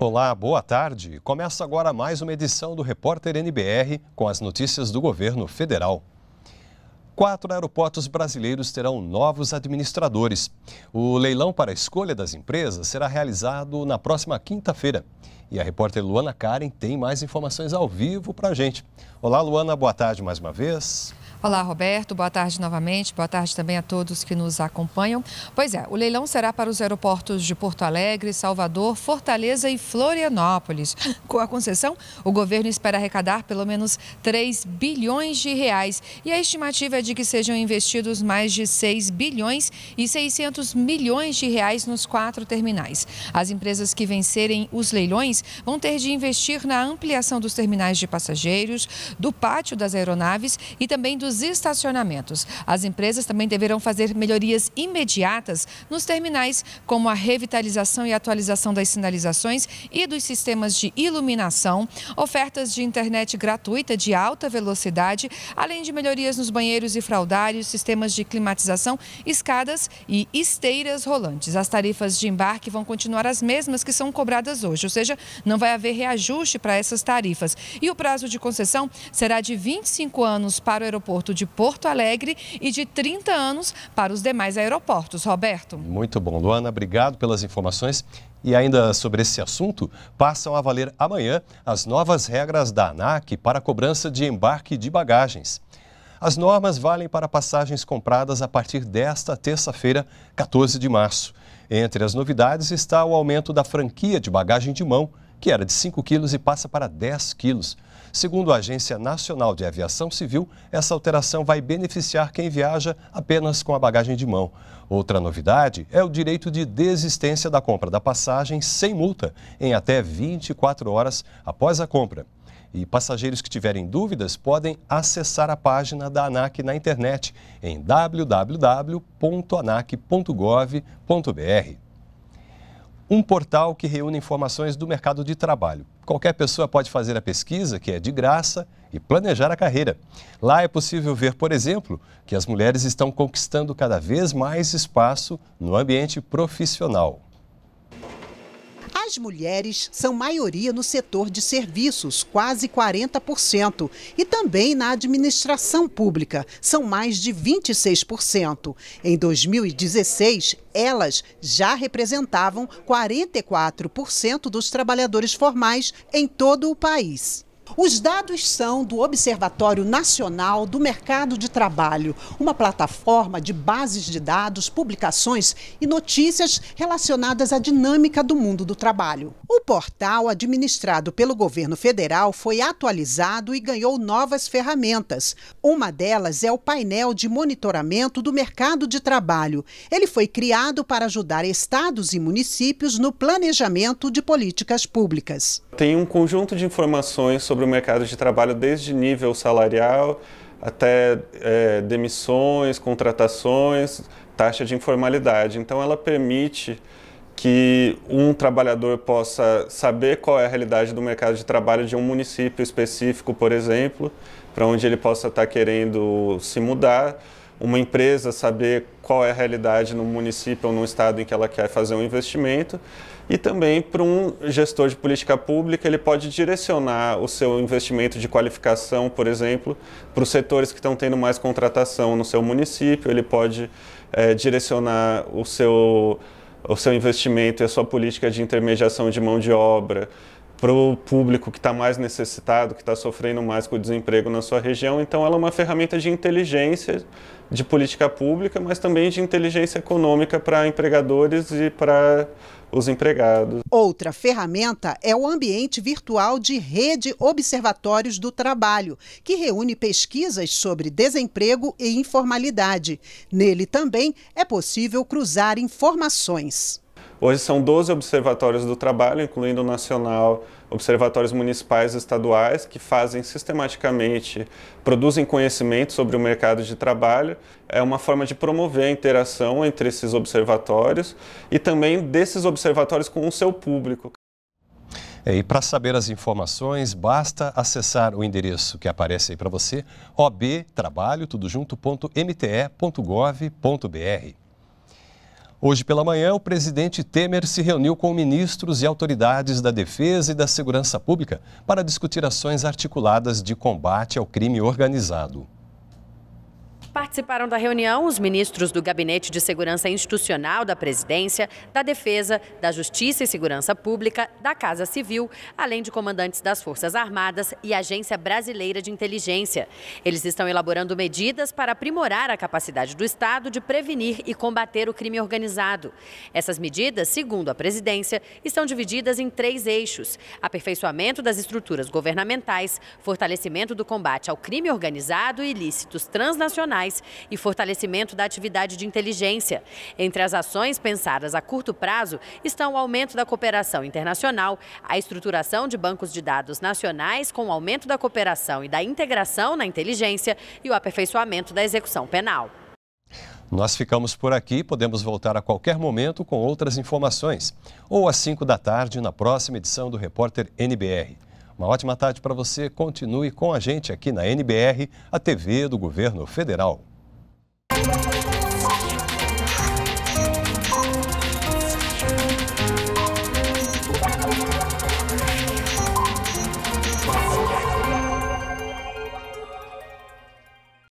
Olá, boa tarde. Começa agora mais uma edição do Repórter NBR com as notícias do governo federal. Quatro aeroportos brasileiros terão novos administradores. O leilão para a escolha das empresas será realizado na próxima quinta-feira. E a repórter Luana Karen tem mais informações ao vivo para a gente. Olá, Luana, boa tarde mais uma vez. Olá, Roberto. Boa tarde novamente. Boa tarde também a todos que nos acompanham. Pois é, o leilão será para os aeroportos de Porto Alegre, Salvador, Fortaleza e Florianópolis. Com a concessão, o governo espera arrecadar pelo menos 3 bilhões de reais e a estimativa é de que sejam investidos mais de 6 bilhões e 600 milhões de reais nos quatro terminais. As empresas que vencerem os leilões vão ter de investir na ampliação dos terminais de passageiros, do pátio das aeronaves e também dos dos estacionamentos. As empresas também deverão fazer melhorias imediatas nos terminais, como a revitalização e atualização das sinalizações e dos sistemas de iluminação, ofertas de internet gratuita de alta velocidade, além de melhorias nos banheiros e fraldários, sistemas de climatização, escadas e esteiras rolantes. As tarifas de embarque vão continuar as mesmas que são cobradas hoje, ou seja, não vai haver reajuste para essas tarifas. E o prazo de concessão será de 25 anos para o aeroporto aeroporto de Porto Alegre e de 30 anos para os demais aeroportos. Roberto. Muito bom, Luana. Obrigado pelas informações. E ainda sobre esse assunto, passam a valer amanhã as novas regras da ANAC para a cobrança de embarque de bagagens. As normas valem para passagens compradas a partir desta terça-feira, 14 de março. Entre as novidades está o aumento da franquia de bagagem de mão, que era de 5 quilos e passa para 10 quilos. Segundo a Agência Nacional de Aviação Civil, essa alteração vai beneficiar quem viaja apenas com a bagagem de mão. Outra novidade é o direito de desistência da compra da passagem sem multa em até 24 horas após a compra. E passageiros que tiverem dúvidas podem acessar a página da ANAC na internet em www.anac.gov.br um portal que reúne informações do mercado de trabalho. Qualquer pessoa pode fazer a pesquisa, que é de graça, e planejar a carreira. Lá é possível ver, por exemplo, que as mulheres estão conquistando cada vez mais espaço no ambiente profissional. As mulheres são maioria no setor de serviços, quase 40%, e também na administração pública, são mais de 26%. Em 2016, elas já representavam 44% dos trabalhadores formais em todo o país. Os dados são do Observatório Nacional do Mercado de Trabalho, uma plataforma de bases de dados, publicações e notícias relacionadas à dinâmica do mundo do trabalho. O portal, administrado pelo governo federal, foi atualizado e ganhou novas ferramentas. Uma delas é o painel de monitoramento do mercado de trabalho. Ele foi criado para ajudar estados e municípios no planejamento de políticas públicas. Tem um conjunto de informações sobre sobre o mercado de trabalho desde nível salarial até é, demissões, contratações, taxa de informalidade. Então, ela permite que um trabalhador possa saber qual é a realidade do mercado de trabalho de um município específico, por exemplo, para onde ele possa estar querendo se mudar uma empresa saber qual é a realidade no município ou no estado em que ela quer fazer um investimento. E também para um gestor de política pública, ele pode direcionar o seu investimento de qualificação, por exemplo, para os setores que estão tendo mais contratação no seu município, ele pode é, direcionar o seu, o seu investimento e a sua política de intermediação de mão de obra para o público que está mais necessitado, que está sofrendo mais com o desemprego na sua região. Então, ela é uma ferramenta de inteligência de política pública, mas também de inteligência econômica para empregadores e para os empregados. Outra ferramenta é o ambiente virtual de Rede Observatórios do Trabalho, que reúne pesquisas sobre desemprego e informalidade. Nele também é possível cruzar informações. Hoje são 12 observatórios do trabalho, incluindo o nacional, observatórios municipais e estaduais, que fazem sistematicamente, produzem conhecimento sobre o mercado de trabalho. É uma forma de promover a interação entre esses observatórios e também desses observatórios com o seu público. É, e para saber as informações, basta acessar o endereço que aparece aí para você, obtrabalho, tudo junto, .mte .gov .br. Hoje pela manhã, o presidente Temer se reuniu com ministros e autoridades da Defesa e da Segurança Pública para discutir ações articuladas de combate ao crime organizado. Participaram da reunião os ministros do Gabinete de Segurança Institucional da Presidência, da Defesa, da Justiça e Segurança Pública, da Casa Civil, além de comandantes das Forças Armadas e Agência Brasileira de Inteligência. Eles estão elaborando medidas para aprimorar a capacidade do Estado de prevenir e combater o crime organizado. Essas medidas, segundo a presidência, estão divididas em três eixos: aperfeiçoamento das estruturas governamentais, fortalecimento do combate ao crime organizado e ilícitos transnacionais e fortalecimento da atividade de inteligência. Entre as ações pensadas a curto prazo estão o aumento da cooperação internacional, a estruturação de bancos de dados nacionais com o aumento da cooperação e da integração na inteligência e o aperfeiçoamento da execução penal. Nós ficamos por aqui, podemos voltar a qualquer momento com outras informações, ou às 5 da tarde na próxima edição do Repórter NBR. Uma ótima tarde para você. Continue com a gente aqui na NBR, a TV do Governo Federal.